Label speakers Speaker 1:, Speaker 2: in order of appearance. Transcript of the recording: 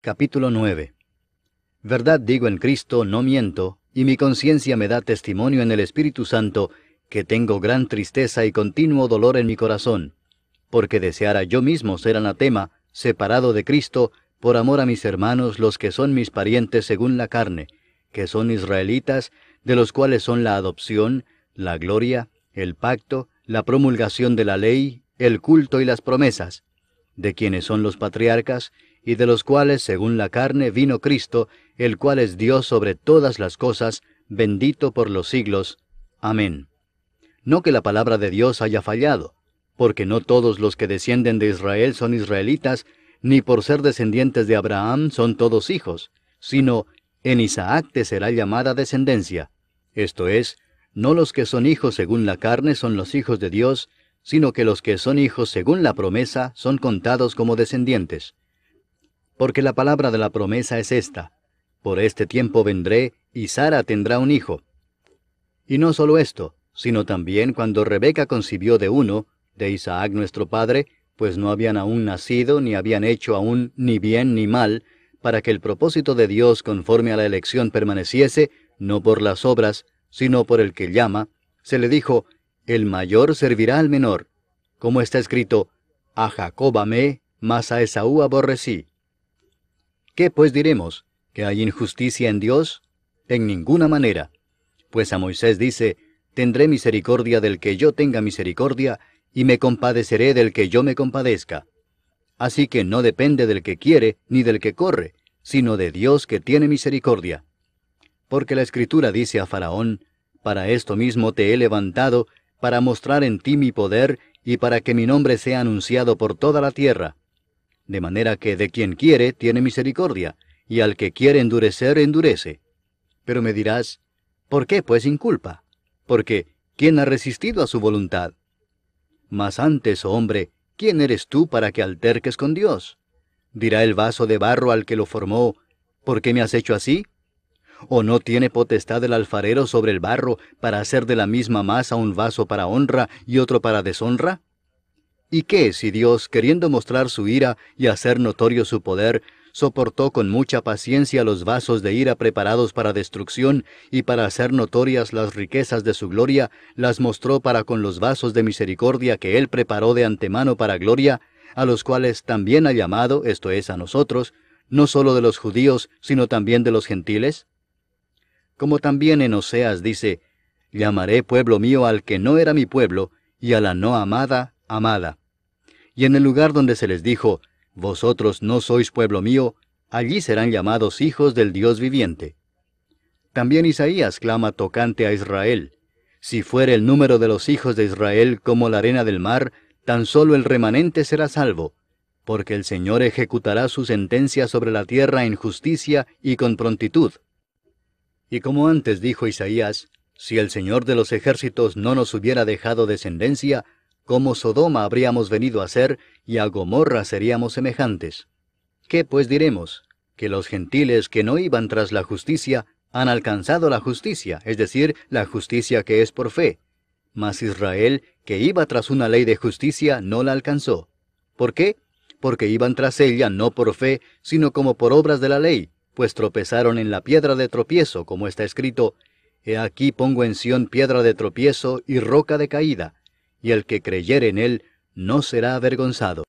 Speaker 1: Capítulo 9 Verdad digo en Cristo, no miento, y mi conciencia me da testimonio en el Espíritu Santo, que tengo gran tristeza y continuo dolor en mi corazón, porque deseara yo mismo ser anatema, separado de Cristo, por amor a mis hermanos, los que son mis parientes según la carne, que son israelitas, de los cuales son la adopción, la gloria, el pacto, la promulgación de la ley, el culto y las promesas, de quienes son los patriarcas, y de los cuales, según la carne, vino Cristo, el cual es Dios sobre todas las cosas, bendito por los siglos. Amén. No que la palabra de Dios haya fallado, porque no todos los que descienden de Israel son israelitas, ni por ser descendientes de Abraham son todos hijos, sino en Isaac te será llamada descendencia. Esto es, no los que son hijos según la carne son los hijos de Dios, sino que los que son hijos según la promesa son contados como descendientes porque la palabra de la promesa es esta, por este tiempo vendré y Sara tendrá un hijo. Y no solo esto, sino también cuando Rebeca concibió de uno, de Isaac nuestro padre, pues no habían aún nacido ni habían hecho aún ni bien ni mal, para que el propósito de Dios conforme a la elección permaneciese, no por las obras, sino por el que llama, se le dijo, el mayor servirá al menor, como está escrito, a Jacob amé, mas a Esaú aborrecí. ¿Qué pues diremos? ¿Que hay injusticia en Dios? En ninguna manera. Pues a Moisés dice, Tendré misericordia del que yo tenga misericordia, y me compadeceré del que yo me compadezca. Así que no depende del que quiere ni del que corre, sino de Dios que tiene misericordia. Porque la Escritura dice a Faraón, Para esto mismo te he levantado, para mostrar en ti mi poder y para que mi nombre sea anunciado por toda la tierra de manera que de quien quiere tiene misericordia, y al que quiere endurecer endurece. Pero me dirás, ¿por qué pues sin culpa? Porque, ¿quién ha resistido a su voluntad? Mas antes, oh hombre, ¿quién eres tú para que alterques con Dios? Dirá el vaso de barro al que lo formó, ¿por qué me has hecho así? ¿O no tiene potestad el alfarero sobre el barro para hacer de la misma masa un vaso para honra y otro para deshonra? ¿Y qué si Dios, queriendo mostrar su ira y hacer notorio su poder, soportó con mucha paciencia los vasos de ira preparados para destrucción y para hacer notorias las riquezas de su gloria, las mostró para con los vasos de misericordia que él preparó de antemano para gloria, a los cuales también ha llamado, esto es, a nosotros, no sólo de los judíos, sino también de los gentiles? Como también en Oseas dice, Llamaré pueblo mío al que no era mi pueblo, y a la no amada amada. Y en el lugar donde se les dijo, Vosotros no sois pueblo mío, allí serán llamados hijos del Dios viviente. También Isaías clama tocante a Israel, Si fuere el número de los hijos de Israel como la arena del mar, tan solo el remanente será salvo, porque el Señor ejecutará su sentencia sobre la tierra en justicia y con prontitud. Y como antes dijo Isaías, si el Señor de los ejércitos no nos hubiera dejado descendencia, como Sodoma habríamos venido a ser y a Gomorra seríamos semejantes. ¿Qué pues diremos? Que los gentiles que no iban tras la justicia han alcanzado la justicia, es decir, la justicia que es por fe. Mas Israel, que iba tras una ley de justicia, no la alcanzó. ¿Por qué? Porque iban tras ella no por fe, sino como por obras de la ley, pues tropezaron en la piedra de tropiezo, como está escrito, He aquí pongo en Sión piedra de tropiezo y roca de caída, y el que creyere en él no será avergonzado.